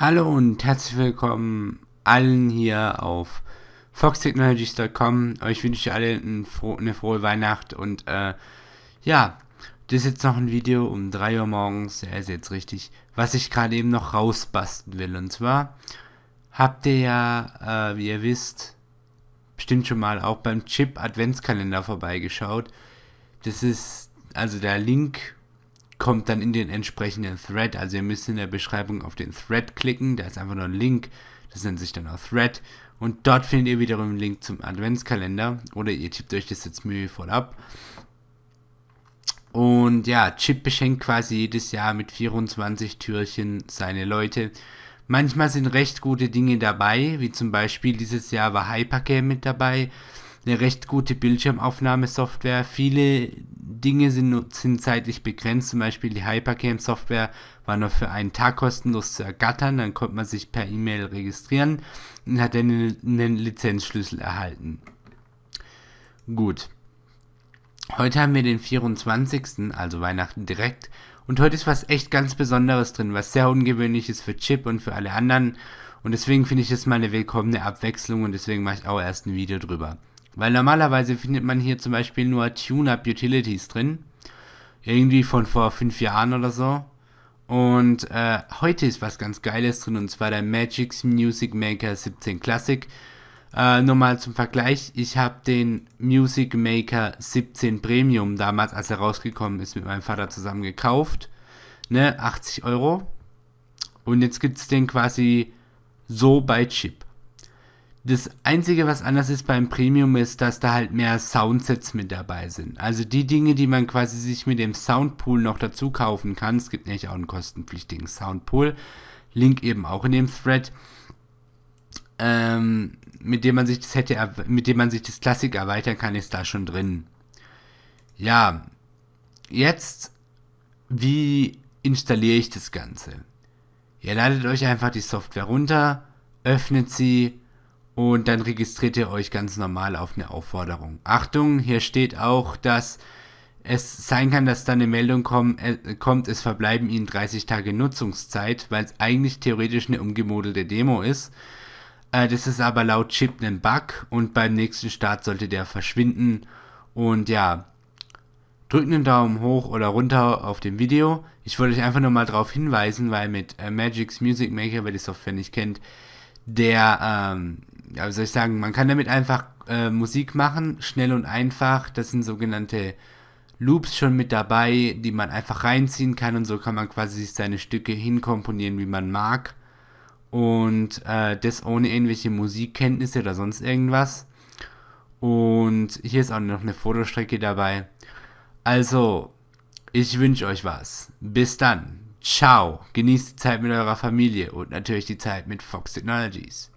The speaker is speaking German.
Hallo und herzlich willkommen allen hier auf foxtechnologies.com. Euch wünsche ich alle ein fro eine frohe Weihnacht und äh, ja, das ist jetzt noch ein Video um 3 Uhr morgens, ja ist jetzt richtig, was ich gerade eben noch rausbasten will. Und zwar habt ihr ja, äh, wie ihr wisst, bestimmt schon mal auch beim Chip Adventskalender vorbeigeschaut. Das ist, also der Link kommt dann in den entsprechenden Thread. Also ihr müsst in der Beschreibung auf den Thread klicken, da ist einfach nur ein Link, das nennt sich dann auch Thread. Und dort findet ihr wiederum einen Link zum Adventskalender oder ihr tippt euch das jetzt mühevoll ab. Und ja, Chip beschenkt quasi jedes Jahr mit 24 Türchen seine Leute. Manchmal sind recht gute Dinge dabei, wie zum Beispiel dieses Jahr war Hypercam mit dabei, eine recht gute Bildschirmaufnahmesoftware, viele Dinge sind, sind zeitlich begrenzt. Zum Beispiel die Hypercam-Software war nur für einen Tag kostenlos zu ergattern. Dann konnte man sich per E-Mail registrieren und hat dann einen Lizenzschlüssel erhalten. Gut. Heute haben wir den 24., also Weihnachten direkt. Und heute ist was echt ganz Besonderes drin, was sehr ungewöhnlich ist für Chip und für alle anderen. Und deswegen finde ich das mal eine willkommene Abwechslung und deswegen mache ich auch erst ein Video drüber. Weil normalerweise findet man hier zum Beispiel nur Tune-Up Utilities drin. Irgendwie von vor fünf Jahren oder so. Und äh, heute ist was ganz Geiles drin und zwar der Magix Music Maker 17 Classic. Äh, nur mal zum Vergleich, ich habe den Music Maker 17 Premium damals, als er rausgekommen ist, mit meinem Vater zusammen gekauft. Ne, 80 Euro. Und jetzt gibt es den quasi so bei Chip. Das Einzige, was anders ist beim Premium, ist, dass da halt mehr Soundsets mit dabei sind. Also die Dinge, die man quasi sich mit dem Soundpool noch dazu kaufen kann. Es gibt nämlich auch einen kostenpflichtigen Soundpool. Link eben auch in dem Thread. Ähm, mit dem man sich das hätte, mit dem man sich das Klassik erweitern kann, ist da schon drin. Ja, jetzt, wie installiere ich das Ganze? Ihr ladet euch einfach die Software runter, öffnet sie, und dann registriert ihr euch ganz normal auf eine Aufforderung. Achtung, hier steht auch, dass es sein kann, dass dann eine Meldung äh, kommt, es verbleiben Ihnen 30 Tage Nutzungszeit, weil es eigentlich theoretisch eine umgemodelte Demo ist. Äh, das ist aber laut Chip ein Bug und beim nächsten Start sollte der verschwinden. Und ja, drückt einen Daumen hoch oder runter auf dem Video. Ich wollte euch einfach nur mal darauf hinweisen, weil mit äh, Magic's Music Maker, wer die Software nicht kennt, der ähm, ja, wie soll ich sagen, man kann damit einfach äh, Musik machen, schnell und einfach. Das sind sogenannte Loops schon mit dabei, die man einfach reinziehen kann und so kann man quasi sich seine Stücke hinkomponieren, wie man mag. Und äh, das ohne irgendwelche Musikkenntnisse oder sonst irgendwas. Und hier ist auch noch eine Fotostrecke dabei. Also, ich wünsche euch was. Bis dann. Ciao. Genießt die Zeit mit eurer Familie und natürlich die Zeit mit Fox Technologies.